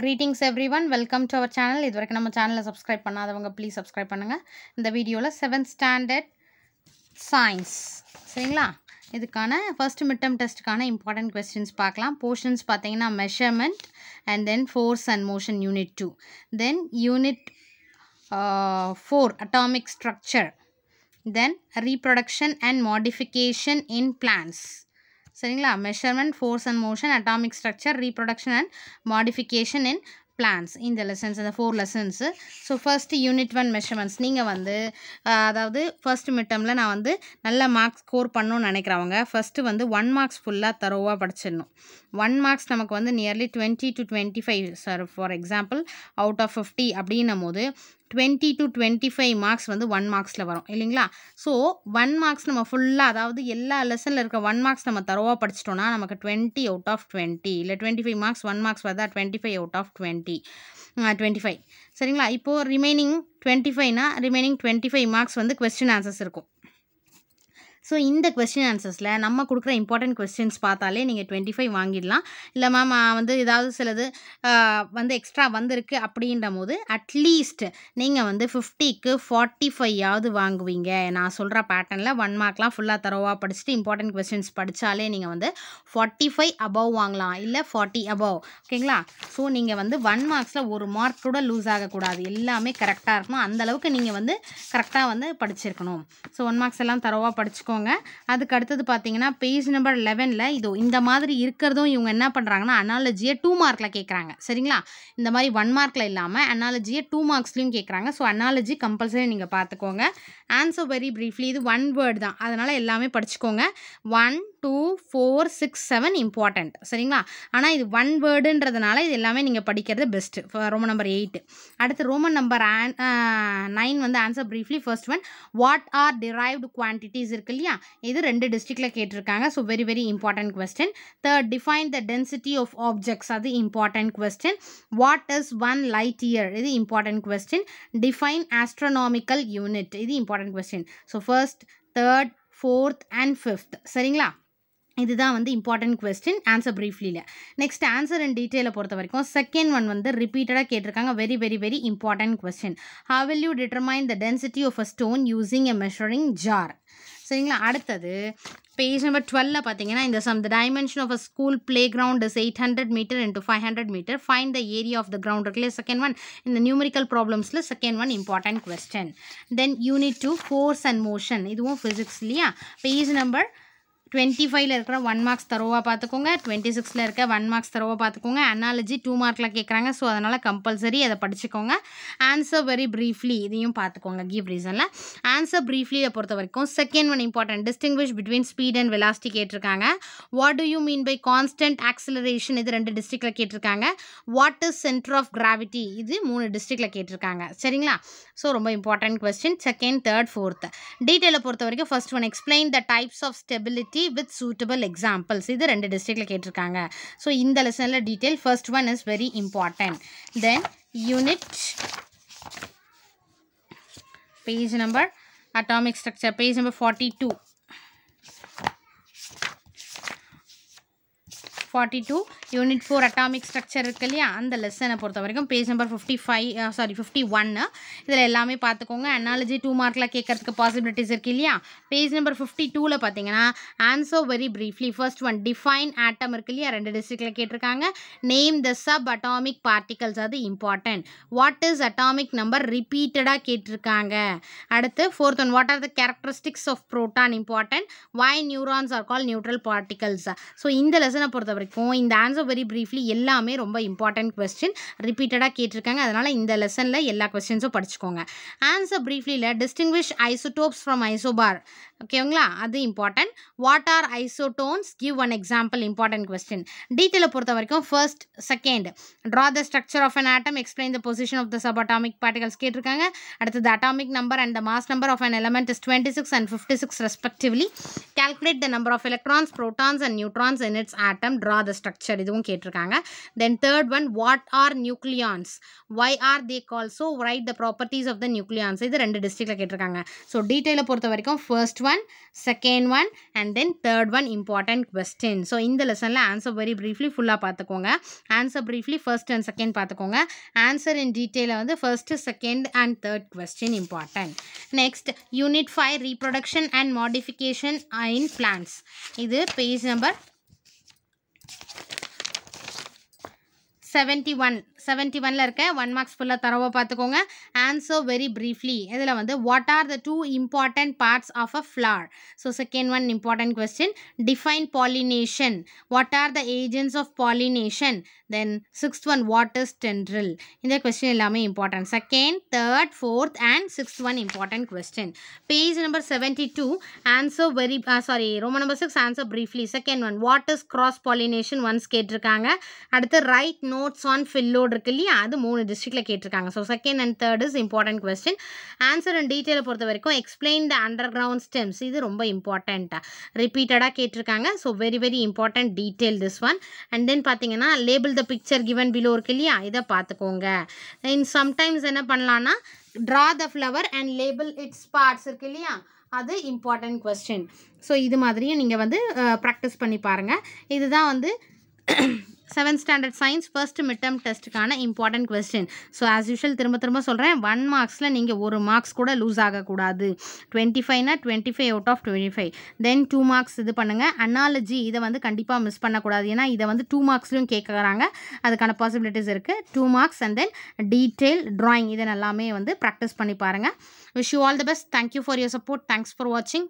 greetings everyone welcome to our channel இது வரைக்கும் நம்ம சேனலை சப்ஸ்கிரைப் பண்ணாதவங்க ப்ளீஸ் சப்ஸ்கிரைப் பண்ணுங்கள் இந்த வீடியோவில் செவன்த் ஸ்டாண்டர்ட் சயின்ஸ் சரிங்களா இதுக்கான ஃபர்ஸ்ட் மிட்டம் டெஸ்ட்டுக்கான இம்பார்ட்டன்ட் கொஸ்டின்ஸ் பார்க்கலாம் போர்ஷன்ஸ் பார்த்தீங்கன்னா measurement and then force and motion unit two then unit four atomic structure then reproduction and modification in plants சரிங்களா measurement force and motion atomic structure reproduction and modification in plants இந்த lessons அந்த four lessons so first unit one measurements நீங்கள் வந்து அதாவது first மிட்டமில் நான் வந்து நல்ல marks score பண்ணணும்னு நினைக்கிறவங்க ஃபஸ்ட்டு வந்து ஒன் மார்க்ஸ் ஃபுல்லாக தரோவாக படிச்சிடணும் ஒன் மார்க்ஸ் நமக்கு வந்து nearly twenty two twenty five sir for example out of fifty அப்படின்னும் போது twenty two twenty five marks வந்து ஒன் மார்க்ஸில் வரும் இல்லைங்களா ஸோ ஒன் மார்க்ஸ் நம்ம ஃபுல்லாக அதாவது எல்லா லெசனில் இருக்க ஒன் மார்க்ஸ் நம்ம தரவாக படிச்சிட்டோன்னா நமக்கு டுவெண்ட்டி அவுட் ஆஃப் டுவெண்ட்டி இல்லை twenty five marks one marks வருதா twenty five out of twenty twenty five சரிங்களா இப்போது ரிமைனிங் டுவெண்ட்டி ஃபைவ்னா ரிமைனிங் டுவெண்ட்டி ஃபைவ் மார்க்ஸ் வந்து கொஸ்டின் ஆன்சர்ஸ் இருக்கும் ஸோ இந்த கொஸ்டின் ஆன்சர்ஸில் நம்ம கொடுக்குற இம்பார்ட்டன்ட் கொஸ்டின்ஸ் பார்த்தாலே நீங்கள் டுவெண்ட்டி ஃபைவ் வாங்கிடலாம் இல்லை மேம் வந்து ஏதாவது சிலது வந்து எக்ஸ்ட்ரா வந்திருக்கு அப்படின்ற போது அட்லீஸ்ட் நீங்கள் வந்து ஃபிஃப்டிக்கு ஃபார்ட்டி ஃபைவ்யாவது வாங்குவீங்க நான் சொல்கிற பேட்டர்னில் ஒன் மார்க்லாம் ஃபுல்லாக தரவாக படிச்சுட்டு இம்பார்ட்டன்ட் கொஸ்டின்ஸ் படித்தாலே நீங்கள் வந்து ஃபார்ட்டி ஃபைவ் அபவ் வாங்கலாம் இல்லை ஃபார்ட்டி அபவ் ஓகேங்களா ஸோ நீங்கள் வந்து ஒன் மார்க்ஸில் ஒரு மார்க் கூட லூஸ் ஆகக்கூடாது எல்லாமே கரெக்டாக இருக்கணும் அந்தளவுக்கு நீங்கள் வந்து கரெக்டாக வந்து படிச்சிருக்கணும் ஸோ ஒன் மார்க்ஸ் எல்லாம் தரவாக படிச்சுக்கோங்க வச்சுக்கோங்க அதுக்கு அடுத்தது பார்த்தீங்கன்னா பேஜ் நம்பர் லெவனில் இதோ இந்த மாதிரி இருக்கிறதும் இவங்க என்ன பண்ணுறாங்கன்னா அனாலஜியை டூ மார்க்கில் கேட்குறாங்க சரிங்களா இந்த மாதிரி ஒன் மார்க்கில் இல்லாமல் அனாலஜியை டூ மார்க்ஸ்லையும் கேட்குறாங்க ஸோ அனாலஜி கம்பல்சரி நீங்கள் பார்த்துக்கோங்க ஆன்சர் வெரி ப்ரீஃப்லி இது ஒன் வேர்டு தான் அதனால் எல்லாமே படிச்சுக்கோங்க one two four six seven important சரிங்களா ஆனால் இது ஒன் வேர்டுன்றதுனால இது எல்லாமே நீங்கள் படிக்கிறது பெஸ்ட்டு ரோமன் நம்பர் எயிட்டு அடுத்து ரோமன் நம்பர் ஆன் நைன் வந்து answer briefly first one what are derived quantities இருக்கு இல்லையா இது ரெண்டு டிஸ்ட்ரிக்டில் கேட்டிருக்காங்க so very very important question third define the density of objects அது important question what is one light year இது important question define astronomical unit இது important important question so first third fourth and fifth சரிங்களா இதுதான் வந்து important question answer ப்ரீஃப்லியில் next answer and டீட்டெயிலை பொறுத்த வரைக்கும் செகண்ட் ஒன் வந்து ரிப்பீட்டடாக கேட்டிருக்காங்க very very very important question how will you determine the density of a stone using a measuring jar சரிங்களா அடுத்தது பேஜ் நம்பர் டுவெல்ல பார்த்தீங்கன்னா இந்த sum the dimension of a school playground is eight hundred metre into five hundred metre find the area of the ground இருக்குல்ல second one இந்த numerical ப்ராப்ளம்ஸில் second one important question then unit two force and motion இதுவும் physics இல்லையா page number twenty ஃபைவ்ல இருக்கிற one marks தரவாக பார்த்துக்கோங்க twenty சிக்ஸில் இருக்க ஒன் மார்க்ஸ் தரோவாக பார்த்துக்கோங்க அனாலஜி டூ மார்க்கில் கேட்குறாங்க ஸோ அதனால் கம்பல்சரி அதை படிச்சுக்கோங்க ஆன்சர் வெரி ப்ரீஃப்லி இதையும் பார்த்துக்கோங்க கிவ் ரீசனில் ஆன்சர் ப்ரீஃப்லியை பொறுத்த வரைக்கும் second one important distinguish between speed and velocity கேட்டிருக்காங்க what do you mean by constant acceleration இது ரெண்டு டிஸ்ட்ரிக்டில் கேட்டிருக்காங்க what is centre of gravity இது மூணு டிஸ்ட்ரிக்டில் கேட்டிருக்காங்க சரிங்களா ஸோ ரொம்ப important question second third fourth டீட்டெயிலை பொறுத்த வரைக்கும் first one explain the types of stability university with suitable examples இது ரெண்டு டிஸ்ட்ரிக்டில் கேட்டிருக்காங்க ஸோ இந்த லெசனில் detail first one is very important then unit page number atomic structure page number forty two forty two unit four atomic structure இருக்கு இல்லையா அந்த லெசனை பொறுத்த வரைக்கும் page number fifty five sorry fifty ஒன்னு இதில் எல்லாமே பார்த்துக்கோங்க அனாலஜி டூ மார்க்கில் கேட்கறதுக்கு பாசிபிலிட்டிஸ் இருக்குது இல்லையா பேஜ் நம்பர் ஃபிஃப்டி டூவில் பார்த்தீங்கன்னா answer very briefly first one define atom இருக்கு இல்லையா ரெண்டு டிஸ்ட்ரிக்டில் கேட்டிருக்காங்க name the sub atomic particles அது important what is atomic number ரிப்பீட்டடாக கேட்டிருக்காங்க அடுத்து fourth one what are the characteristics of proton important why neurons are call neutral particles so இந்த லெசனை பொறுத்த வரைக்கும் இந்த ஆன்சர் வெரி ப்ரீஃப்லி எல்லாமே ரொம்ப இம்பார்ட்டன்ட் கொஸ்டின் ரிப்பீட்டடாக கேட்டிருக்காங்க அதனால் இந்த லெசனில் எல்லா கொஸ்டின்ஸும் படிச்சுக்கோங்க ஆன்சர் ப்ரீஃப்லியில் டிஸ்டிங்விஷ் ஐசோடோப்ஸ் ஃப்ரம் ஐசோபார் ஓகேங்களா அது important what are isotones give one example important question டீட்டெயிலை பொறுத்த வரைக்கும் first second draw the structure of an atom explain the position of the sub atomic particles கேட்டிருக்காங்க அடுத்தது atomic number and the mass number of an element is twenty six and fifty six respectively calculate the number of electrons protons and neutrons in its atom சொல்கிறா த structure இதுவும் கேட்டிருக்காங்க then third one what are nucleons why are they call so write the properties of the nucleons இது ரெண்டு டிஸ்ட்ரிக்டில் கேட்டிருக்காங்க so டீட்டெயிலை பொறுத்த வரைக்கும் first one second one and then third one important question so இந்த லெசனில் ஆன்சர் வெரி ப்ரீஃப்லி ஃபுல்லாக பார்த்துக்கோங்க answer briefly first and second பார்த்துக்கோங்க ஆன்சர் இன் டீட்டெயிலில் வந்து first second and third question important next unit five reproduction and modification in plans இது page number seventy one seventy ஒனில் இருக்க ஒன் மார்க்ஸ் ஃபுல்லாக தரவை பார்த்துக்கோங்க ஆன்சர் வெரி ப்ரீஃப்லி இதில் வந்து what are the two important parts of a flower so second one important question define pollination what are the agents of pollination then sixth one what is tendril இந்த question எல்லாமே important second third fourth and sixth one important question page number seventy two answer very sorry Roman number six answer briefly second one what is cross pollination once கேட்டிருக்காங்க அடுத்து write no notes on ஃபில்லோடு இருக்கு இல்லையா அது மூணு டிஸ்ட்ரிக்டில் கேட்டிருக்காங்க so second and third is important question answer and டீட்டெயிலை பொறுத்த வரைக்கும் explain the underground stems இது ரொம்ப இம்பார்ட்டண்ட்டாக ரிப்பீட்டடாக கேட்டிருக்காங்க so very very important detail this one and then பார்த்தீங்கன்னா label the picture given below இருக்கு இல்லையா இதை பார்த்துக்கோங்க இன் சம்டைம்ஸ் என்ன பண்ணலான்னா draw the flower and label its parts இருக்கு இல்லையா அது இம்பார்ட்டன்ட் கொஸ்டின் ஸோ இது மாதிரியும் நீங்கள் வந்து ப்ராக்டிஸ் பண்ணி பாருங்கள் இதுதான் வந்து seventh standard science first midterm டெஸ்ட்டுக்கான important question so as usual திரும்ப திரும்ப சொல்கிறேன் ஒன் மார்க்ஸில் நீங்கள் ஒரு மார்க்ஸ் கூட லூஸ் ஆகக்கூடாது டுவெண்ட்டி ஃபைவ்னா twenty five out of twenty five then two marks இது பண்ணுங்கள் அனாலஜி இதை வந்து கண்டிப்பாக மிஸ் பண்ணக்கூடாது ஏன்னா இதை வந்து டூ மார்க்ஸ்லையும் கேட்குறாங்க அதுக்கான பாசிபிலிட்டிஸ் இருக்குது two marks and then detail drawing இதன் எல்லாமே வந்து ப்ராக்டிஸ் பண்ணி பாருங்கள் wish you all the best thank you for your support thanks for வாட்சிங்